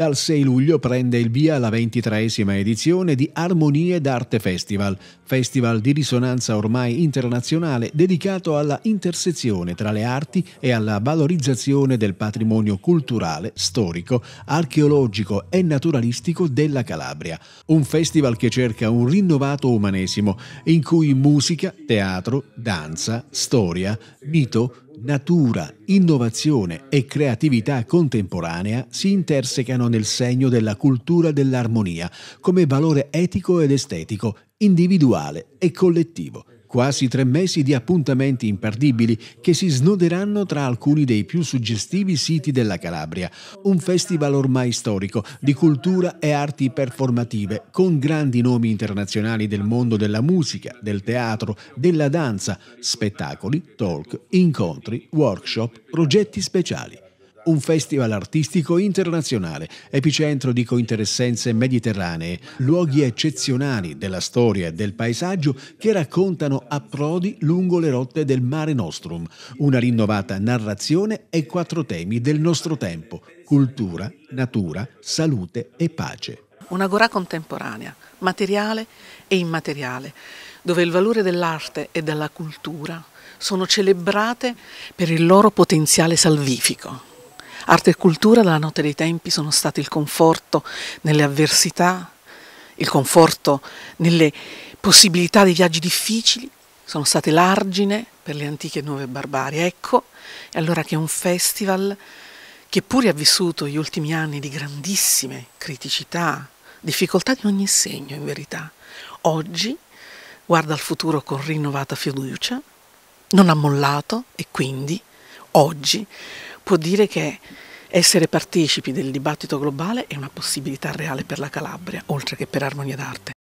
Dal 6 luglio prende il via la ventitreesima edizione di Armonie d'Arte Festival, festival di risonanza ormai internazionale dedicato alla intersezione tra le arti e alla valorizzazione del patrimonio culturale, storico, archeologico e naturalistico della Calabria. Un festival che cerca un rinnovato umanesimo in cui musica, teatro, danza, storia, mito, Natura, innovazione e creatività contemporanea si intersecano nel segno della cultura dell'armonia come valore etico ed estetico, individuale e collettivo quasi tre mesi di appuntamenti imperdibili che si snoderanno tra alcuni dei più suggestivi siti della Calabria, un festival ormai storico di cultura e arti performative con grandi nomi internazionali del mondo della musica, del teatro, della danza, spettacoli, talk, incontri, workshop, progetti speciali un festival artistico internazionale, epicentro di cointeressenze mediterranee, luoghi eccezionali della storia e del paesaggio che raccontano approdi lungo le rotte del Mare Nostrum, una rinnovata narrazione e quattro temi del nostro tempo, cultura, natura, salute e pace. Una Un'agorà contemporanea, materiale e immateriale, dove il valore dell'arte e della cultura sono celebrate per il loro potenziale salvifico. Arte e cultura dalla notte dei tempi sono stati il conforto nelle avversità, il conforto nelle possibilità di viaggi difficili, sono state l'argine per le antiche nuove barbarie. Ecco, e allora che un festival che pure ha vissuto gli ultimi anni di grandissime criticità, difficoltà di ogni segno in verità, oggi guarda al futuro con rinnovata fiducia, non ha mollato e quindi oggi può dire che essere partecipi del dibattito globale è una possibilità reale per la Calabria, oltre che per Armonia d'Arte.